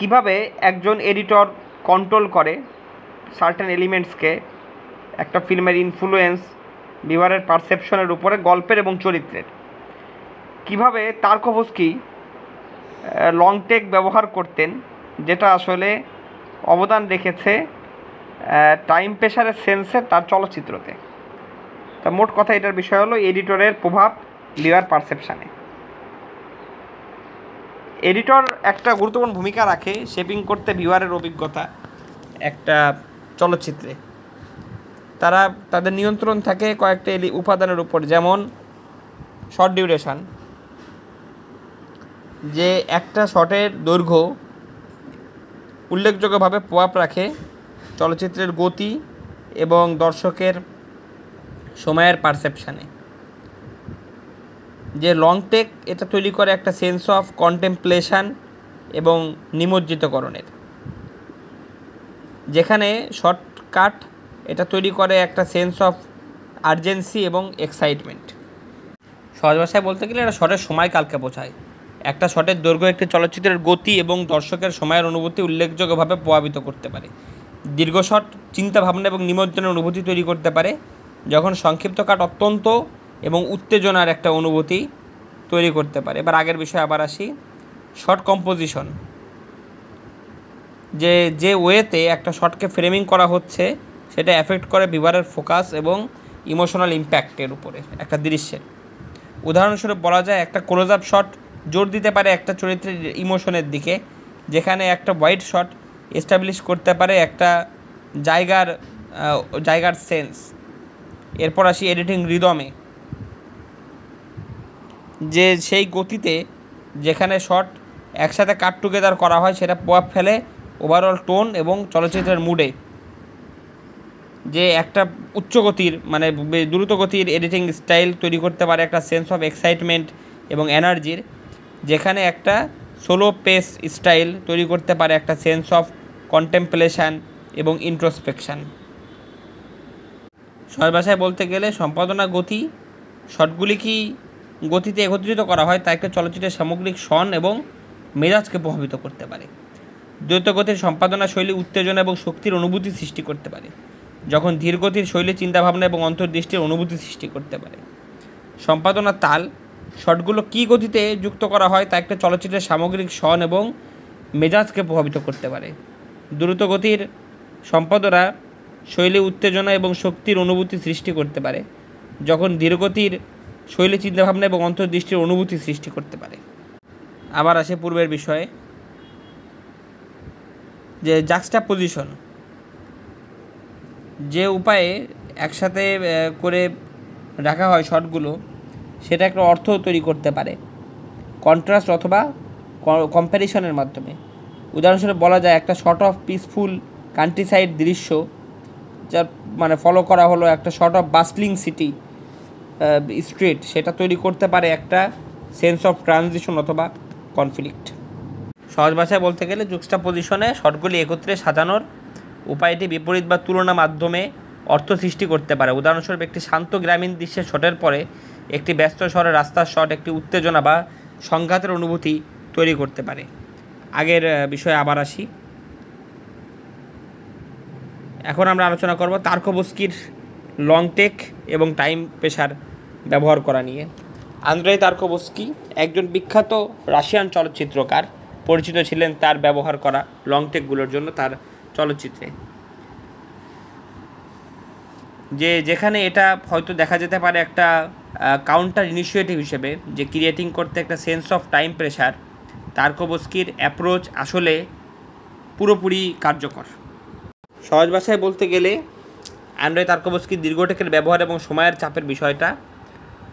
কিভাবে একজন editor control করে সার্টেন এলিমেন্টসকে একটা ফিল্মের ইনফ্লুয়েন্স বিভারের পারসেপশনের উপরে গল্পের এবং চরিত্রের কিভাবে তার্কোভস্কি লং টেক ব্যবহার করতেন যেটা আসলে অবদান রেখেছে টাইম প্রেশারের সেন্সে তার চলচ্চিত্রতে তা মোট কথা এটার বিষয় হলো এডিটরের প্রভাব লিওয়ার পারসেপশানে এডিটর একটা গুরুত্বপূর্ণ ভূমিকা রাখে শেপিং করতে ভিউয়ারের অভিজ্ঞতা একটা চলচ্চিত্রে তারা তাদের নিয়ন্ত্রণ থাকে কয়েকটা এলি উপাদানের উপর যেমন শর্ট ডিউরেশান যে একটা শটের দৈর্ঘ্য উল্লেখযোগ্যভাবে প্রভাব রাখে চলচ্চিত্রের গতি এবং দর্শকের সময়ের পারসেপশানে যে লং টেক এটা তৈরি করে একটা সেন্স অফ কন্টেম্পলেশান এবং নিমজ্জিতকরণের যেখানে শর্টকাট এটা তৈরি করে একটা সেন্স অফ আর্জেন্সি এবং এক্সাইটমেন্ট সহজ ভাষায় বলতে গেলে এটা শটের কালকে বোঝায় একটা শটের দৈর্ঘ্য একটি চলচ্চিত্রের গতি এবং দর্শকের সময়ের অনুভূতি উল্লেখযোগ্যভাবে প্রভাবিত করতে পারে দীর্ঘ শট চিন্তাভাবনা এবং নিমজ্জনের অনুভূতি তৈরি করতে পারে যখন সংক্ষিপ্ত কাট অত্যন্ত এবং উত্তেজনার একটা অনুভূতি তৈরি করতে পারে এবার আগের বিষয়ে আবার আসি শর্ট কম্পোজিশন যে যে ওয়েতে একটা শর্টকে ফ্রেমিং করা হচ্ছে সেটা এফেক্ট করে বিভারের ফোকাস এবং ইমোশনাল ইম্প্যাক্টের উপরে একটা দৃশ্যের উদাহরণস্বরূপ বলা যায় একটা ক্লোজ আপ শট জোর দিতে পারে একটা চরিত্রের ইমোশনের দিকে যেখানে একটা হোয়াইট শট এস্টাবলিশ করতে পারে একটা জায়গার জায়গার সেন্স এরপর আসি এডিটিং রিদমে যে সেই গতিতে যেখানে শট একসাথে কাট টুগেদার করা হয় সেটা প্রভাব ফেলে ওভারঅল টোন এবং চলচ্চিত্রের মুডে যে একটা উচ্চ গতির মানে দ্রুত গতির এডিটিং স্টাইল তৈরি করতে পারে একটা সেন্স অফ এক্সাইটমেন্ট এবং এনার্জির যেখানে একটা সোলো পেস স্টাইল তৈরি করতে পারে একটা সেন্স অফ কন্টেম্পলেশান এবং ইন্ট্রোস্পেকশান সহজ ভাষায় বলতে গেলে সম্পাদনা গতি শটগুলি কি গতিতে একত্রিত করা হয় তাকে একটা চলচ্চিত্রের সামগ্রিক সন এবং মেজাজকে প্রভাবিত করতে পারে দ্বৈত গতির সম্পাদনা শৈলী উত্তেজনা এবং শক্তির অনুভূতি সৃষ্টি করতে পারে যখন ধীরগতির শৈলী চিন্তাভাবনা এবং অন্তর্দৃষ্টির অনুভূতি সৃষ্টি করতে পারে সম্পাদনা তাল শটগুলো কী গতিতে যুক্ত করা হয় তা একটা চলচ্চিত্রের সামগ্রিক সন এবং মেজাজকে প্রভাবিত করতে পারে দ্রুত গতির সম্পাদনা শৈলী উত্তেজনা এবং শক্তির অনুভূতি সৃষ্টি করতে পারে যখন ধীরগতির শৈলে চিন্তাভাবনা এবং অন্তর্দৃষ্টির অনুভূতি সৃষ্টি করতে পারে আবার আসে পূর্বের বিষয়ে যে জাক্সটা পজিশন যে উপায়ে একসাথে করে রাখা হয় শটগুলো সেটা একটা অর্থ তৈরি করতে পারে কন্ট্রাস্ট অথবা কম্প্যারিশনের মাধ্যমে উদাহরণস্বরূপ বলা যায় একটা শর্ট অফ পিসফুল কান্ট্রিসাইড দৃশ্য যার মানে ফলো করা হলো একটা shot of bustling city street সেটা তৈরি করতে পারে একটা সেন্স অফ ট্রানজিশন অথবা কনফ্লিক্ট সহজ ভাষায় বলতে গেলে যুক্সটা পজিশনে শটগুলি একত্রে সাজানোর উপায়টি বিপরীত বা তুলনা মাধ্যমে অর্থ সৃষ্টি করতে পারে উদাহরণস্বরূপ একটি শান্ত গ্রামীণ দৃশ্যের শটের পরে একটি ব্যস্ত শহরের রাস্তার শট একটি উত্তেজনা বা সংঘাতের অনুভূতি তৈরি করতে পারে আগের বিষয়ে আবার আসি এখন আমরা আলোচনা করব তার্কবস্কির লং টেক এবং টাইম পেশার ব্যবহার করা নিয়ে আন্দ্রে তার্কোবস্কি একজন বিখ্যাত রাশিয়ান চলচ্চিত্রকার পরিচিত ছিলেন তার ব্যবহার করা লং টেকগুলোর জন্য তার চলচ্চিত্রে যে যেখানে এটা হয়তো দেখা যেতে পারে একটা কাউন্টার ইনিশিয়েটিভ হিসেবে যে ক্রিয়েটিং করতে একটা সেন্স অফ টাইম প্রেশার তার্কোবস্কির অ্যাপ্রোচ আসলে পুরোপুরি কার্যকর সহজ ভাষায় বলতে গেলে অ্যান্ড্রয় তার্কোবস্কির দীর্ঘটেকের ব্যবহার এবং সময়ের চাপের বিষয়টা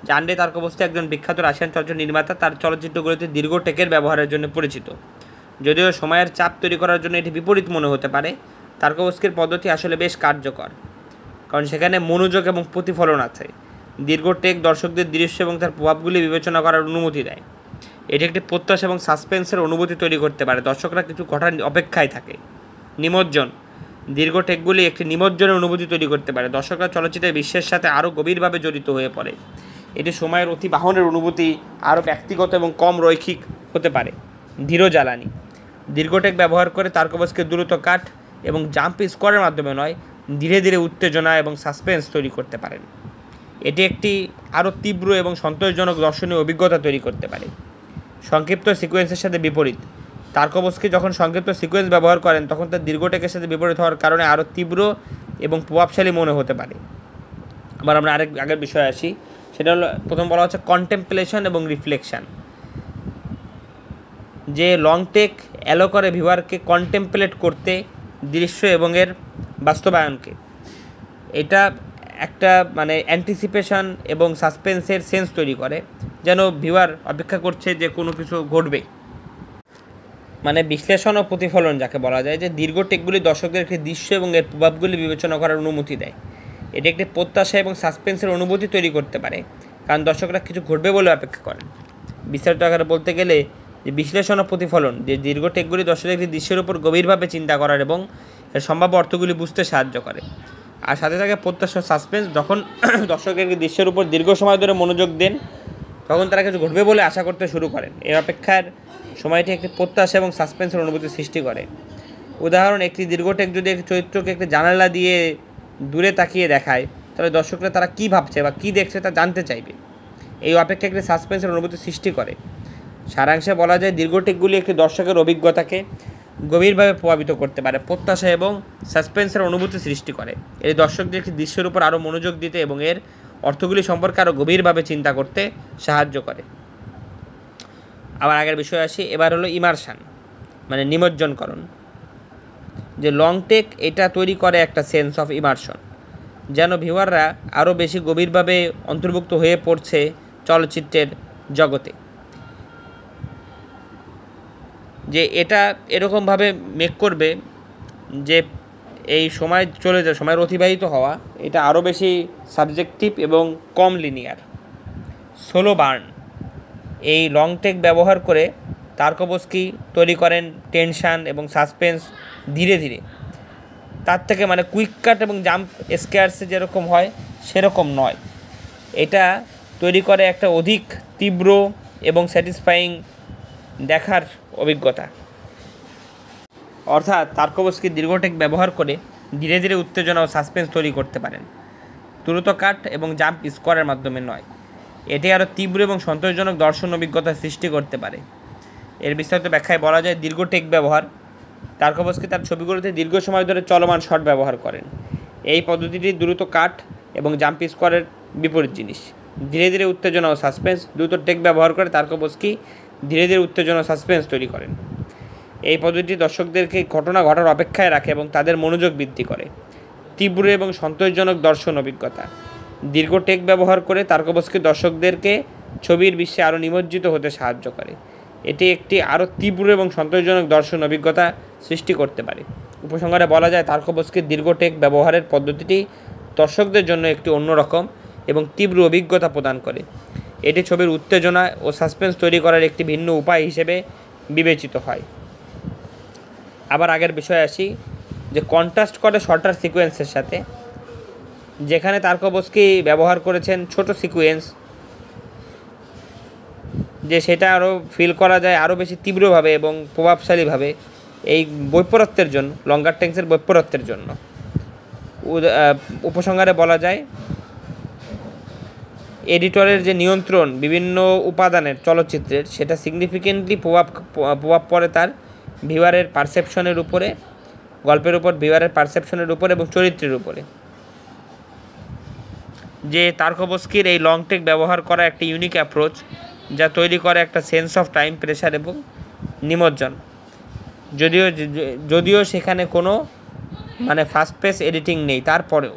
জানরে তার্কবস্তু একজন বিখ্যাত রাশিয়ান চলচ্চিত্র নির্মাতা তার চলচ্চিত্রগুলিতে দীর্ঘ টেকের ব্যবহারের জন্য পরিচিত যদিও সময়ের চাপ তৈরি করার জন্য এটি বিপরীত মনে হতে পারে তার্কবস্কির পদ্ধতি আসলে বেশ কার্যকর কারণ সেখানে মনোযোগ এবং প্রতিফলন আছে দীর্ঘ টেক দর্শকদের দৃশ্য এবং তার প্রভাবগুলি বিবেচনা করার অনুমতি দেয় এটি একটি প্রত্যাশা এবং সাসপেন্সের অনুভূতি তৈরি করতে পারে দর্শকরা কিছু ঘটার অপেক্ষায় থাকে নিমজ্জন দীর্ঘ টেকগুলি একটি নিমজ্জনের অনুভূতি তৈরি করতে পারে দর্শকরা চলচ্চিত্রের বিশ্বের সাথে আরও গভীরভাবে জড়িত হয়ে পড়ে এটি সময়ের অতি বাহনের অনুভূতি আরও ব্যক্তিগত এবং কম রৈখিক হতে পারে ধীর জ্বালানি দীর্ঘটেক ব্যবহার করে তারকবাসকে দ্রুত কাট এবং জাম্প স্কোয়ারের মাধ্যমে নয় ধীরে ধীরে উত্তেজনা এবং সাসপেন্স তৈরি করতে পারেন এটি একটি আরও তীব্র এবং সন্তোষজনক দর্শনীয় অভিজ্ঞতা তৈরি করতে পারে সংক্ষিপ্ত সিকোয়েন্সের সাথে বিপরীত তার্কবসকে যখন সংক্ষিপ্ত সিকোয়েন্স ব্যবহার করেন তখন তার দীর্ঘটেকের সাথে বিপরীত হওয়ার কারণে আরও তীব্র এবং প্রভাবশালী মনে হতে পারে আবার আমরা আরেক আগের বিষয়ে আসি সেটা হলো প্রথম বলা হচ্ছে কন্টেম্পলেশন এবং রিফ্লেকশান যে লং টেক অ্যালো করে ভিউয়ারকে কন্টেম্পলেট করতে দৃশ্য এবং এর বাস্তবায়নকে এটা একটা মানে অ্যান্টিসিপেশন এবং সাসপেন্সের সেন্স তৈরি করে যেন ভিউয়ার অপেক্ষা করছে যে কোনো কিছু ঘটবে মানে বিশ্লেষণ ও প্রতিফলন যাকে বলা যায় যে দীর্ঘ টেকগুলি দর্শকদেরকে দৃশ্য এবং এর প্রভাবগুলি বিবেচনা করার অনুমতি দেয় এটি একটি প্রত্যাশা এবং সাসপেন্সের অনুভূতি তৈরি করতে পারে কারণ দর্শকরা কিছু ঘটবে বলে অপেক্ষা করেন বিস্তারিত আকারে বলতে গেলে যে বিশ্লেষণ ও প্রতিফলন যে দীর্ঘ টেকগুলি দর্শকদের একটি দৃশ্যের উপর গভীরভাবে চিন্তা করার এবং এর সম্ভাব্য অর্থগুলি বুঝতে সাহায্য করে আর সাথে থাকে প্রত্যাশা সাসপেন্স যখন দর্শকের একটি দৃশ্যের উপর দীর্ঘ সময় ধরে মনোযোগ দেন তখন তারা কিছু ঘটবে বলে আশা করতে শুরু করেন এর অপেক্ষার সময়টি একটি প্রত্যাশা এবং সাসপেন্সের অনুভূতি সৃষ্টি করে উদাহরণ একটি দীর্ঘ টেক যদি একটি চরিত্রকে একটি জানালা দিয়ে দূরে তাকিয়ে দেখায় তবে দর্শকরা তারা কি ভাবছে বা কি দেখছে তা জানতে চাইবে এই অপেক্ষা একটি সাসপেন্সের অনুভূতি সৃষ্টি করে সারাংশে বলা যায় দীর্ঘটিকগুলি একটি দর্শকের অভিজ্ঞতাকে গভীরভাবে প্রভাবিত করতে পারে প্রত্যাশা এবং সাসপেন্সের অনুভূতি সৃষ্টি করে এই দর্শকদের একটি দৃশ্যের উপর আরও মনোযোগ দিতে এবং এর অর্থগুলি সম্পর্কে আরও গভীরভাবে চিন্তা করতে সাহায্য করে আবার আগের বিষয় আসি এবার হলো ইমার্শান মানে নিমজ্জনকরণ যে লং টেক এটা তৈরি করে একটা সেন্স অফ ইমার্শন যেন ভিউয়াররা আরও বেশি গভীরভাবে অন্তর্ভুক্ত হয়ে পড়ছে চলচ্চিত্রের জগতে যে এটা এরকমভাবে মেক করবে যে এই সময় চলে যাওয়া সময়ের অতিবাহিত হওয়া এটা আরও বেশি সাবজেক্টিভ এবং কম লিনিয়ার সোলো বার্ন এই লং টেক ব্যবহার করে তার্কবস্কি তৈরি করেন টেনশান এবং সাসপেন্স ধীরে ধীরে তার থেকে মানে কুইক কাট এবং জাম্প স্কেয়ার্সে যেরকম হয় সেরকম নয় এটা তৈরি করে একটা অধিক তীব্র এবং স্যাটিসফাইং দেখার অভিজ্ঞতা অর্থাৎ তার্কবস্কি দীর্ঘটেক ব্যবহার করে ধীরে ধীরে উত্তেজনা ও সাসপেন্স তৈরি করতে পারেন দ্রুত কাট এবং জাম্প স্কোয়ারের মাধ্যমে নয় এটি আরও তীব্র এবং সন্তোষজনক দর্শন অভিজ্ঞতা সৃষ্টি করতে পারে এর বিস্তারিত ব্যাখ্যায় বলা যায় দীর্ঘ টেক ব্যবহার তারকোভস্কি তার ছবিগুলোতে দীর্ঘ সময় ধরে চলমান শট ব্যবহার করেন এই পদ্ধতিটি দ্রুত কাট এবং জাম্পি স্কোয়ারের বিপরীত জিনিস ধীরে ধীরে উত্তেজনা ও সাসপেন্স দ্রুত টেক ব্যবহার করে তারকোভস্কি ধীরে ধীরে উত্তেজনা ও সাসপেন্স তৈরি করেন এই পদ্ধতিটি দর্শকদেরকে ঘটনা ঘটার অপেক্ষায় রাখে এবং তাদের মনোযোগ বৃদ্ধি করে তীব্র এবং সন্তোষজনক দর্শন অভিজ্ঞতা দীর্ঘ টেক ব্যবহার করে তারকোভস্কি দর্শকদেরকে ছবির বিশ্বে আরও নিমজ্জিত হতে সাহায্য করে এটি একটি আরও তীব্র এবং সন্তোষজনক দর্শন অভিজ্ঞতা সৃষ্টি করতে পারে উপসংহারে বলা যায় তার্কোবস্কির দীর্ঘ টেক ব্যবহারের পদ্ধতিটি দর্শকদের জন্য একটি অন্যরকম এবং তীব্র অভিজ্ঞতা প্রদান করে এটি ছবির উত্তেজনা ও সাসপেন্স তৈরি করার একটি ভিন্ন উপায় হিসেবে বিবেচিত হয় আবার আগের বিষয় আসি যে কন্ট্রাস্ট করে শর্টার সিকোয়েন্সের সাথে যেখানে তার্কবস্কি ব্যবহার করেছেন ছোট সিকোয়েন্স যে সেটা আরও ফিল করা যায় আরও বেশি তীব্রভাবে এবং প্রভাবশালীভাবে এই বৈপরত্যের জন্য লঙ্গার ট্যাঙ্কসের বৈপরত্যের জন্য উপসংহারে বলা যায় এডিটরের যে নিয়ন্ত্রণ বিভিন্ন উপাদানের চলচ্চিত্রের সেটা সিগনিফিকেন্টলি প্রভাব প্রভাব পড়ে তার ভিওয়ারের পারসেপশনের উপরে গল্পের উপর ভিওয়ারের পারসেপশনের উপরে এবং চরিত্রের উপরে যে তার্কবস্কির এই লং টেক ব্যবহার করা একটি ইউনিক অ্যাপ্রোচ যা তৈরি করে একটা সেন্স অফ টাইম প্রেশার এবং নিমজ্জন যদিও যদিও সেখানে কোনো মানে ফাস্ট পেস এডিটিং নেই তারপরেও